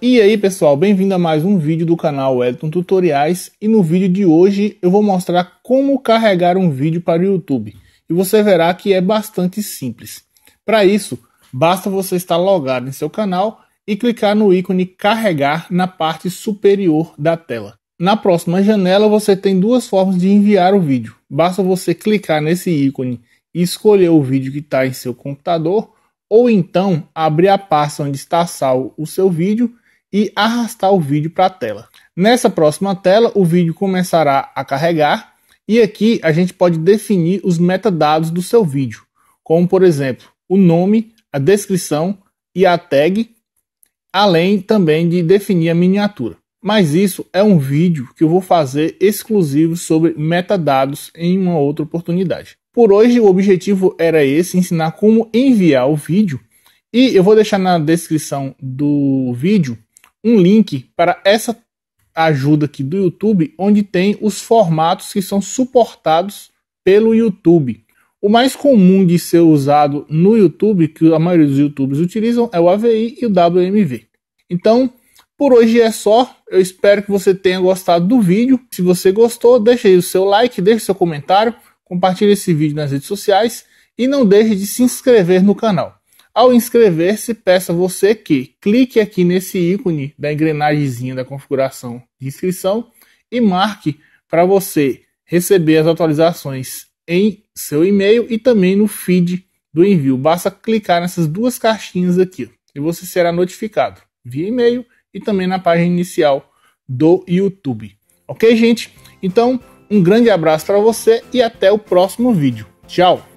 E aí pessoal, bem-vindo a mais um vídeo do canal Wellington Tutoriais e no vídeo de hoje eu vou mostrar como carregar um vídeo para o YouTube e você verá que é bastante simples. Para isso, basta você estar logado em seu canal e clicar no ícone carregar na parte superior da tela. Na próxima janela você tem duas formas de enviar o vídeo, basta você clicar nesse ícone e escolher o vídeo que está em seu computador ou então abrir a pasta onde está salvo o seu vídeo e arrastar o vídeo para a tela. Nessa próxima tela, o vídeo começará a carregar e aqui a gente pode definir os metadados do seu vídeo, como por exemplo, o nome, a descrição e a tag, além também de definir a miniatura. Mas isso é um vídeo que eu vou fazer exclusivo sobre metadados em uma outra oportunidade. Por hoje o objetivo era esse, ensinar como enviar o vídeo e eu vou deixar na descrição do vídeo um link para essa ajuda aqui do YouTube, onde tem os formatos que são suportados pelo YouTube. O mais comum de ser usado no YouTube, que a maioria dos YouTubers utilizam, é o AVI e o WMV. Então, por hoje é só. Eu espero que você tenha gostado do vídeo. Se você gostou, deixe aí o seu like, deixe seu comentário, compartilhe esse vídeo nas redes sociais e não deixe de se inscrever no canal. Ao inscrever-se, peça você que clique aqui nesse ícone da engrenagem da configuração de inscrição e marque para você receber as atualizações em seu e-mail e também no feed do envio. Basta clicar nessas duas caixinhas aqui e você será notificado via e-mail e também na página inicial do YouTube. Ok, gente? Então, um grande abraço para você e até o próximo vídeo. Tchau!